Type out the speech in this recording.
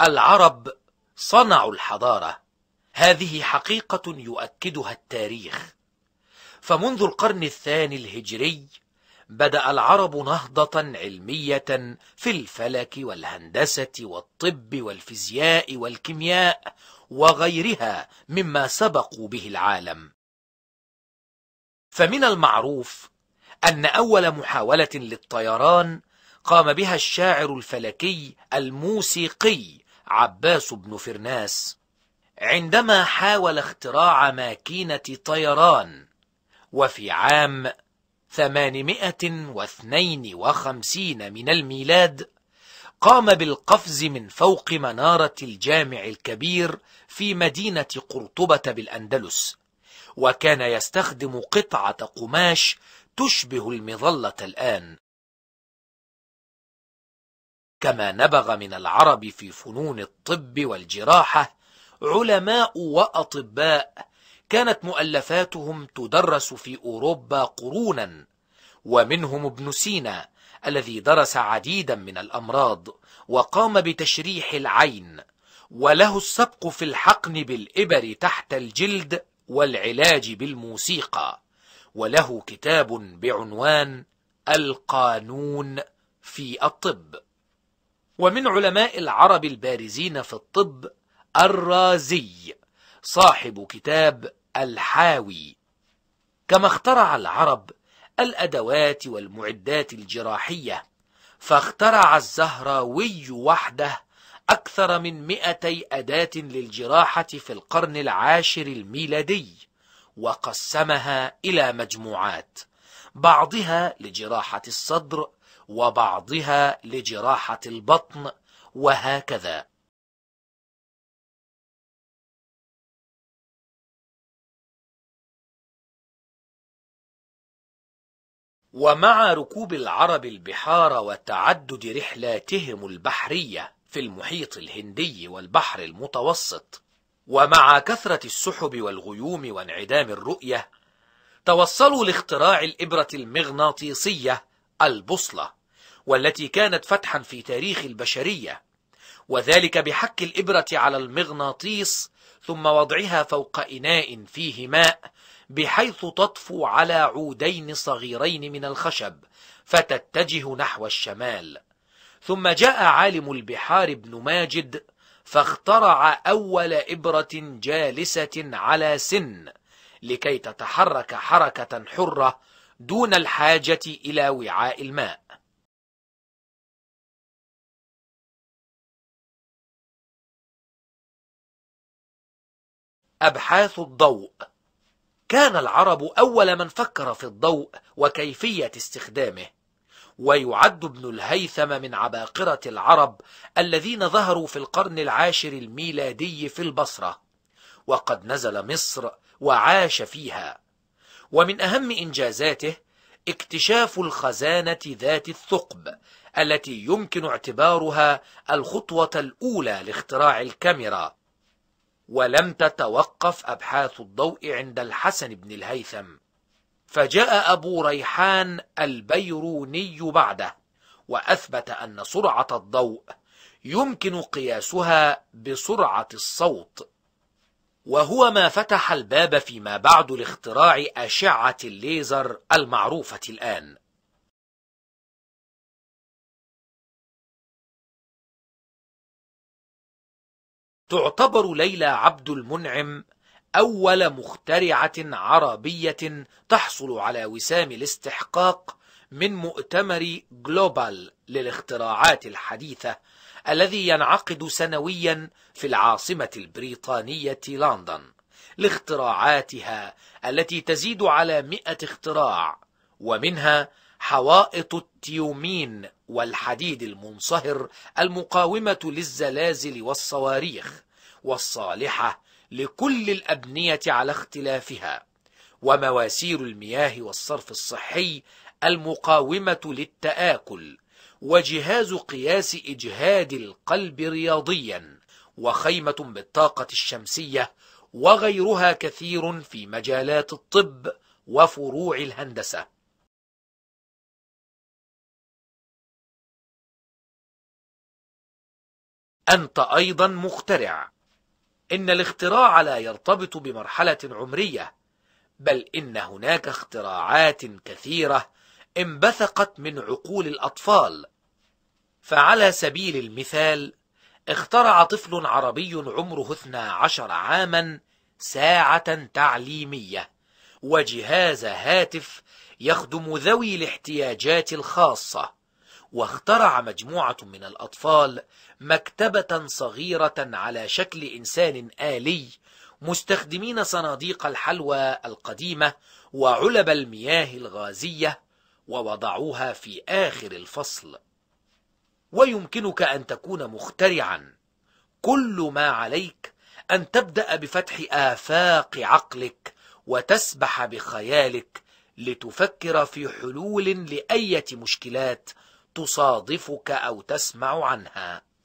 العرب صنعوا الحضارة هذه حقيقة يؤكدها التاريخ فمنذ القرن الثاني الهجري بدأ العرب نهضة علمية في الفلك والهندسة والطب والفيزياء والكيمياء وغيرها مما سبقوا به العالم فمن المعروف أن أول محاولة للطيران قام بها الشاعر الفلكي الموسيقي عباس بن فرناس عندما حاول اختراع ماكينة طيران وفي عام 852 من الميلاد قام بالقفز من فوق منارة الجامع الكبير في مدينة قرطبة بالأندلس وكان يستخدم قطعة قماش تشبه المظلة الآن كما نبغ من العرب في فنون الطب والجراحة علماء وأطباء كانت مؤلفاتهم تدرس في أوروبا قرونا ومنهم ابن سينا الذي درس عديدا من الأمراض وقام بتشريح العين وله السبق في الحقن بالإبر تحت الجلد والعلاج بالموسيقى وله كتاب بعنوان القانون في الطب ومن علماء العرب البارزين في الطب الرازي صاحب كتاب الحاوي كما اخترع العرب الأدوات والمعدات الجراحية فاخترع الزهراوي وحده أكثر من مئتي أداة للجراحة في القرن العاشر الميلادي وقسمها إلى مجموعات بعضها لجراحة الصدر وبعضها لجراحة البطن وهكذا ومع ركوب العرب البحار وتعدد رحلاتهم البحرية في المحيط الهندي والبحر المتوسط ومع كثرة السحب والغيوم وانعدام الرؤية توصلوا لاختراع الإبرة المغناطيسية البوصلة والتي كانت فتحا في تاريخ البشرية وذلك بحك الإبرة على المغناطيس ثم وضعها فوق إناء فيه ماء بحيث تطفو على عودين صغيرين من الخشب فتتجه نحو الشمال ثم جاء عالم البحار ابن ماجد فاخترع أول إبرة جالسة على سن لكي تتحرك حركة حرة دون الحاجة إلى وعاء الماء أبحاث الضوء كان العرب أول من فكر في الضوء وكيفية استخدامه ويعد ابن الهيثم من عباقرة العرب الذين ظهروا في القرن العاشر الميلادي في البصرة وقد نزل مصر وعاش فيها ومن أهم إنجازاته اكتشاف الخزانة ذات الثقب التي يمكن اعتبارها الخطوة الأولى لاختراع الكاميرا ولم تتوقف أبحاث الضوء عند الحسن بن الهيثم فجاء أبو ريحان البيروني بعده وأثبت أن سرعة الضوء يمكن قياسها بسرعة الصوت وهو ما فتح الباب فيما بعد لاختراع أشعة الليزر المعروفة الآن تعتبر ليلى عبد المنعم أول مخترعة عربية تحصل على وسام الاستحقاق من مؤتمر جلوبال للاختراعات الحديثة الذي ينعقد سنويا في العاصمة البريطانية لندن لاختراعاتها التي تزيد على مئة اختراع ومنها حوائط التيومين والحديد المنصهر المقاومة للزلازل والصواريخ والصالحة لكل الأبنية على اختلافها ومواسير المياه والصرف الصحي المقاومة للتآكل وجهاز قياس إجهاد القلب رياضيا وخيمة بالطاقة الشمسية وغيرها كثير في مجالات الطب وفروع الهندسة أنت أيضا مخترع إن الاختراع لا يرتبط بمرحلة عمرية بل إن هناك اختراعات كثيرة انبثقت من عقول الأطفال فعلى سبيل المثال اخترع طفل عربي عمره 12 عاما ساعة تعليمية وجهاز هاتف يخدم ذوي الاحتياجات الخاصة واخترع مجموعة من الأطفال مكتبة صغيرة على شكل إنسان آلي مستخدمين صناديق الحلوى القديمة وعلب المياه الغازية ووضعوها في آخر الفصل ويمكنك أن تكون مخترعا كل ما عليك أن تبدأ بفتح آفاق عقلك وتسبح بخيالك لتفكر في حلول لأية مشكلات تصادفك أو تسمع عنها